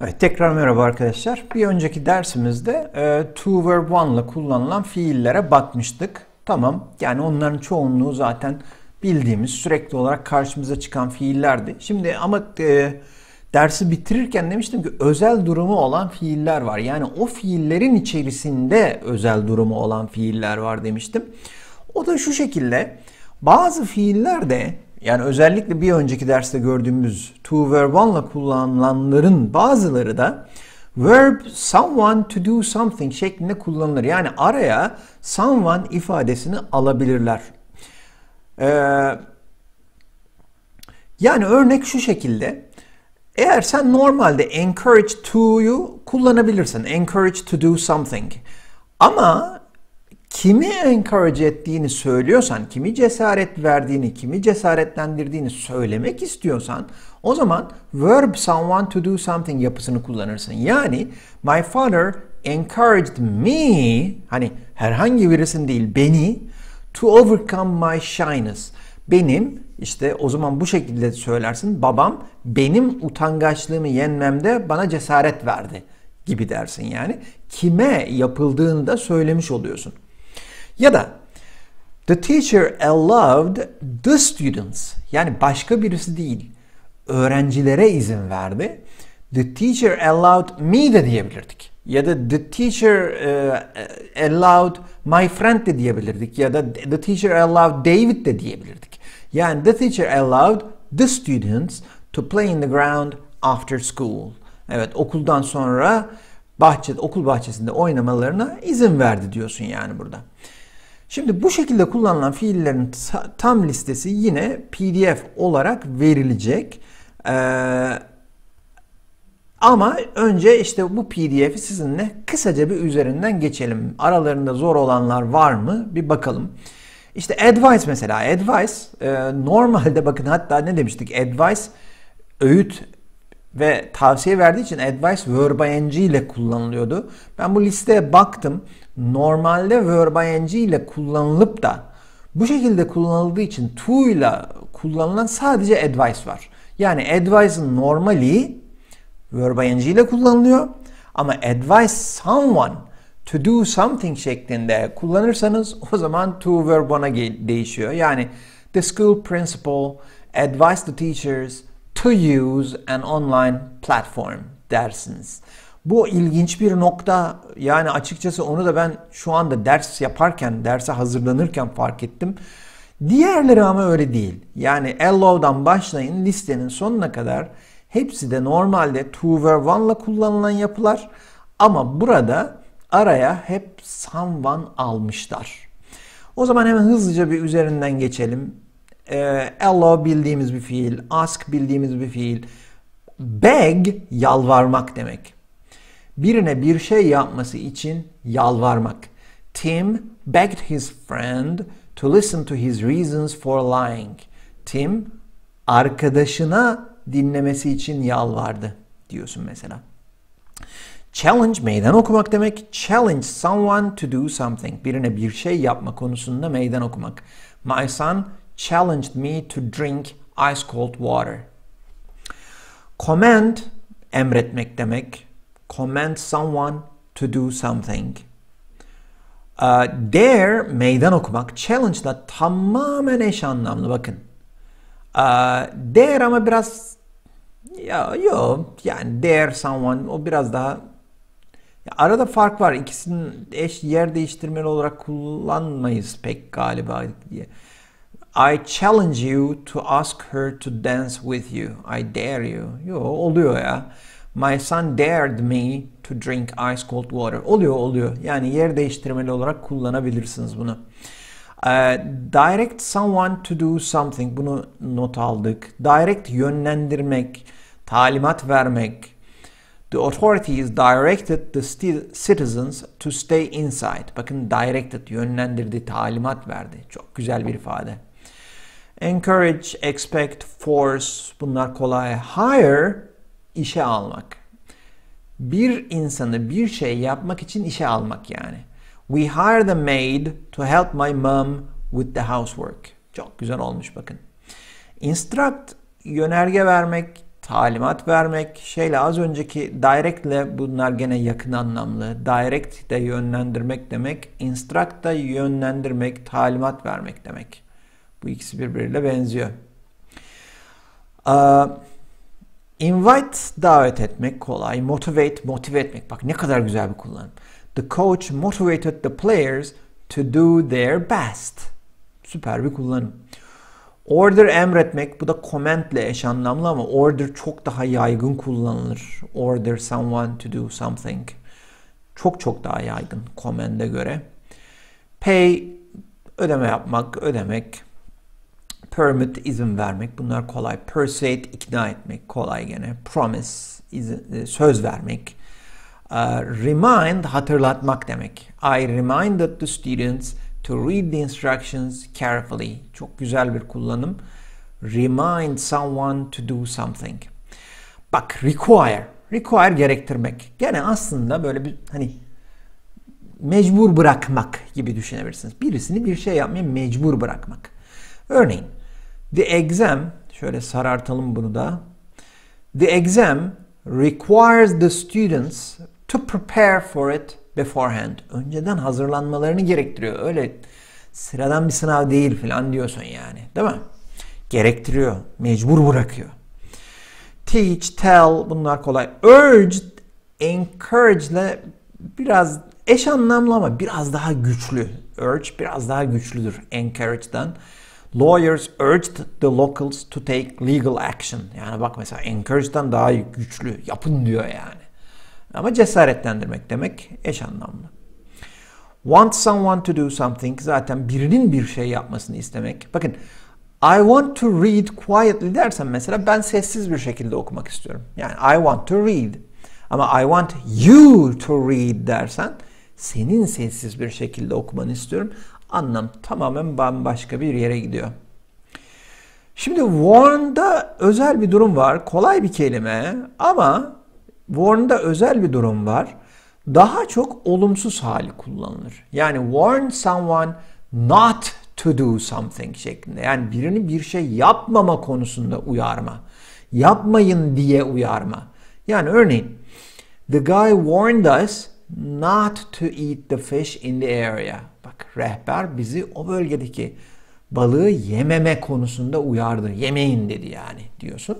Evet, tekrar merhaba arkadaşlar. Bir önceki dersimizde e, to verb one ile kullanılan fiillere bakmıştık. Tamam yani onların çoğunluğu zaten bildiğimiz sürekli olarak karşımıza çıkan fiillerdi. Şimdi ama e, dersi bitirirken demiştim ki özel durumu olan fiiller var. Yani o fiillerin içerisinde özel durumu olan fiiller var demiştim. O da şu şekilde bazı fiiller de yani özellikle bir önceki derste gördüğümüz to verb one'la kullanılanların bazıları da verb someone to do something şeklinde kullanılır. Yani araya someone ifadesini alabilirler. Ee, yani örnek şu şekilde. Eğer sen normalde encourage to'yu kullanabilirsin. Encourage to do something. Ama kimi encourage ettiğini söylüyorsan, kimi cesaret verdiğini, kimi cesaretlendirdiğini söylemek istiyorsan o zaman verb someone to do something yapısını kullanırsın. Yani my father encouraged me hani herhangi birisini değil beni to overcome my shyness. Benim işte o zaman bu şekilde söylersin. Babam benim utangaçlığımı yenmemde bana cesaret verdi gibi dersin yani. Kime yapıldığını da söylemiş oluyorsun. Ya da The teacher allowed the students yani başka birisi değil öğrencilere izin verdi. The teacher allowed me de diyebilirdik. Ya da the teacher uh, allowed my friend de diyebilirdik. Ya da the teacher allowed David de diyebilirdik. Yani the teacher allowed the students to play in the ground after school. Evet okuldan sonra bahçede okul bahçesinde oynamalarına izin verdi diyorsun yani burada. Şimdi bu şekilde kullanılan fiillerin tam listesi yine pdf olarak verilecek. Ee, ama önce işte bu pdf'i sizinle kısaca bir üzerinden geçelim. Aralarında zor olanlar var mı bir bakalım. İşte advice mesela advice e, normalde bakın hatta ne demiştik advice öğüt ve tavsiye verdiği için advice verb ing ile kullanılıyordu. Ben bu listeye baktım. Normalde verb ing ile kullanılıp da bu şekilde kullanıldığı için to ile kullanılan sadece advice var. Yani advice'ın normali verb ing ile kullanılıyor. Ama advice someone to do something şeklinde kullanırsanız o zaman to verb one'a değişiyor. Yani the school principal advised the teachers to use an online platform dersiniz. Bu ilginç bir nokta. Yani açıkçası onu da ben şu anda ders yaparken, derse hazırlanırken fark ettim. Diğerleri ama öyle değil. Yani allow'dan başlayın listenin sonuna kadar hepsi de normalde to verb one'la kullanılan yapılar. Ama burada araya hep someone almışlar. O zaman hemen hızlıca bir üzerinden geçelim e, ee, allow bildiğimiz bir fiil, ask bildiğimiz bir fiil. Beg yalvarmak demek. Birine bir şey yapması için yalvarmak. Tim begged his friend to listen to his reasons for lying. Tim arkadaşına dinlemesi için yalvardı diyorsun mesela. Challenge meydan okumak demek. Challenge someone to do something. Birine bir şey yapma konusunda meydan okumak. My son challenged me to drink ice cold water. Command emretmek demek. Command someone to do something. Uh, dare meydan okumak. Challenge ile tamamen eş anlamlı bakın. Uh, dare ama biraz ya yo yani dare someone o biraz daha ya arada fark var. İkisinin eş yer değiştirmeli olarak kullanmayız pek galiba diye. I challenge you to ask her to dance with you. I dare you. Yo oluyor ya. My son dared me to drink ice cold water. Oluyor oluyor. Yani yer değiştirmeli olarak kullanabilirsiniz bunu. Uh, direct someone to do something. Bunu not aldık. Direct yönlendirmek, talimat vermek. The authorities directed the citizens to stay inside. Bakın directed yönlendirdi, talimat verdi. Çok güzel bir ifade. Encourage, expect, force bunlar kolay. Hire işe almak. Bir insanı bir şey yapmak için işe almak yani. We hire the maid to help my mom with the housework. Çok güzel olmuş bakın. Instruct yönerge vermek, talimat vermek şeyle az önceki direct'le bunlar gene yakın anlamlı. Direct de yönlendirmek demek, instruct da yönlendirmek, talimat vermek demek. Bu ikisi birbirine benziyor. Aa, invite davet etmek kolay. Motivate motive etmek. Bak ne kadar güzel bir kullanım. The coach motivated the players to do their best. Süper bir kullanım. Order emretmek bu da command'le eş anlamlı ama order çok daha yaygın kullanılır. Order someone to do something. Çok çok daha yaygın command'e göre. Pay ödeme yapmak, ödemek. Permit izin vermek bunlar kolay. Persuade ikna etmek kolay gene. Promise izin, e, söz vermek. Uh, remind hatırlatmak demek. I reminded the students to read the instructions carefully. Çok güzel bir kullanım. Remind someone to do something. Bak require. Require gerektirmek. Gene aslında böyle bir hani mecbur bırakmak gibi düşünebilirsiniz. Birisini bir şey yapmaya mecbur bırakmak. Örneğin The exam, şöyle sarartalım bunu da. The exam requires the students to prepare for it beforehand. Önceden hazırlanmalarını gerektiriyor. Öyle sıradan bir sınav değil falan diyorsun yani. Değil mi? Gerektiriyor. Mecbur bırakıyor. Teach, tell bunlar kolay. Urge, encourage ile biraz eş anlamlı ama biraz daha güçlü. Urge biraz daha güçlüdür encourage'dan. Lawyers urged the locals to take legal action. Yani bak mesela encourage'den daha güçlü. Yapın diyor yani. Ama cesaretlendirmek demek eş anlamlı. Want someone to do something zaten birinin bir şey yapmasını istemek. Bakın I want to read quietly dersen mesela ben sessiz bir şekilde okumak istiyorum. Yani I want to read. Ama I want you to read dersen senin sessiz bir şekilde okumanı istiyorum. Anlam tamamen bambaşka bir yere gidiyor. Şimdi warn'da özel bir durum var. Kolay bir kelime ama warn'da özel bir durum var. Daha çok olumsuz hali kullanılır. Yani warn someone not to do something şeklinde. Yani birini bir şey yapmama konusunda uyarma. Yapmayın diye uyarma. Yani örneğin the guy warned us not to eat the fish in the area olacak. Rehber bizi o bölgedeki balığı yememe konusunda uyardı. Yemeyin dedi yani diyorsun.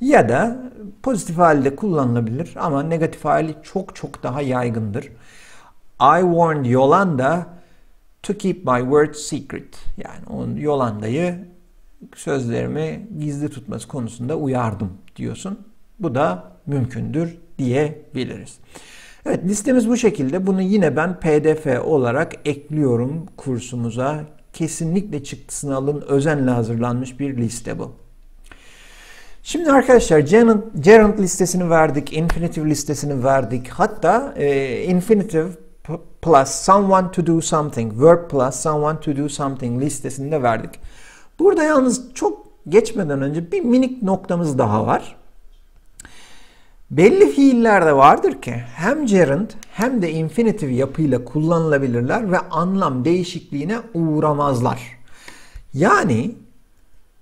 Ya da pozitif halde kullanılabilir ama negatif hali çok çok daha yaygındır. I warned Yolanda to keep my word secret. Yani onun Yolanda'yı sözlerimi gizli tutması konusunda uyardım diyorsun. Bu da mümkündür diyebiliriz. Evet listemiz bu şekilde. Bunu yine ben pdf olarak ekliyorum kursumuza. Kesinlikle çıktısını alın. Özenle hazırlanmış bir liste bu. Şimdi arkadaşlar gerund, gerund listesini verdik, infinitive listesini verdik. Hatta e, infinitive plus someone to do something, verb plus someone to do something listesini de verdik. Burada yalnız çok geçmeden önce bir minik noktamız daha var. Belli fiiller de vardır ki hem gerund hem de infinitive yapıyla kullanılabilirler ve anlam değişikliğine uğramazlar. Yani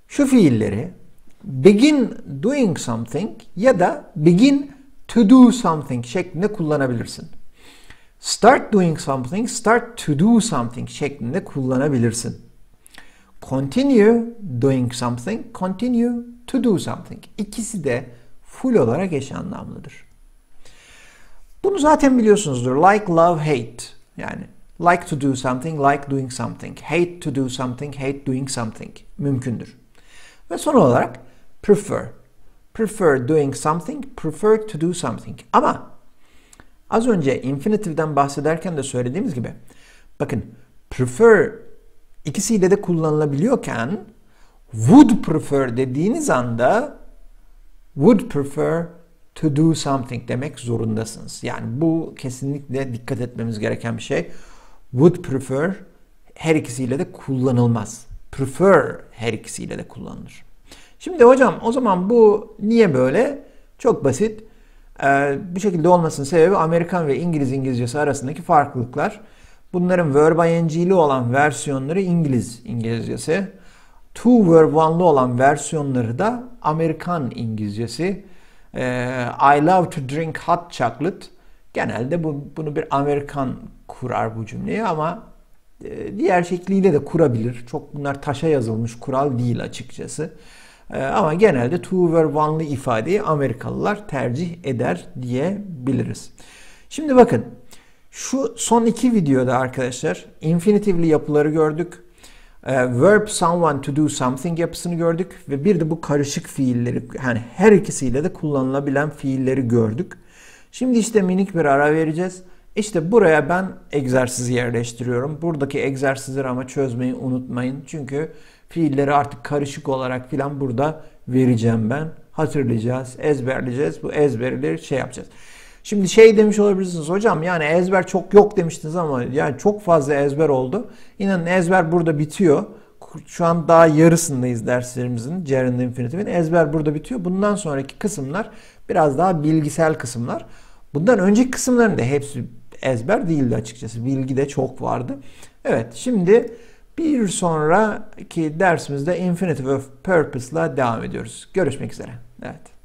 şu fiilleri begin doing something ya da begin to do something şeklinde kullanabilirsin. Start doing something, start to do something şeklinde kullanabilirsin. Continue doing something, continue to do something. İkisi de full olarak eş anlamlıdır. Bunu zaten biliyorsunuzdur. Like, love, hate. Yani like to do something, like doing something. Hate to do something, hate doing something. Mümkündür. Ve son olarak prefer. Prefer doing something, prefer to do something. Ama az önce infinitiveden bahsederken de söylediğimiz gibi bakın prefer ikisiyle de kullanılabiliyorken would prefer dediğiniz anda would prefer to do something demek zorundasınız. Yani bu kesinlikle dikkat etmemiz gereken bir şey. Would prefer her ikisiyle de kullanılmaz. Prefer her ikisiyle de kullanılır. Şimdi hocam o zaman bu niye böyle? Çok basit. Ee, bu şekilde olmasının sebebi Amerikan ve İngiliz İngilizcesi arasındaki farklılıklar. Bunların verb ing'li olan versiyonları İngiliz İngilizcesi two verb one'lı olan versiyonları da Amerikan İngilizcesi. E, I love to drink hot chocolate. Genelde bu, bunu bir Amerikan kurar bu cümleyi ama e, diğer şekliyle de kurabilir. Çok bunlar taşa yazılmış kural değil açıkçası. E, ama genelde two verb one'lı ifadeyi Amerikalılar tercih eder diyebiliriz. Şimdi bakın şu son iki videoda arkadaşlar infinitivli yapıları gördük. Ee, verb someone to do something yapısını gördük ve bir de bu karışık fiilleri yani her ikisiyle de kullanılabilen fiilleri gördük. Şimdi işte minik bir ara vereceğiz. İşte buraya ben egzersizi yerleştiriyorum. Buradaki egzersizleri ama çözmeyi unutmayın. Çünkü fiilleri artık karışık olarak filan burada vereceğim ben. Hatırlayacağız, ezberleyeceğiz. Bu ezberleri şey yapacağız. Şimdi şey demiş olabilirsiniz hocam yani ezber çok yok demiştiniz ama yani çok fazla ezber oldu. İnanın ezber burada bitiyor. Şu an daha yarısındayız derslerimizin Gerund Infinitive'in. Ezber burada bitiyor. Bundan sonraki kısımlar biraz daha bilgisel kısımlar. Bundan önceki kısımların da hepsi ezber değildi açıkçası. Bilgi de çok vardı. Evet şimdi bir sonraki dersimizde Infinitive of Purpose'la devam ediyoruz. Görüşmek üzere. Evet.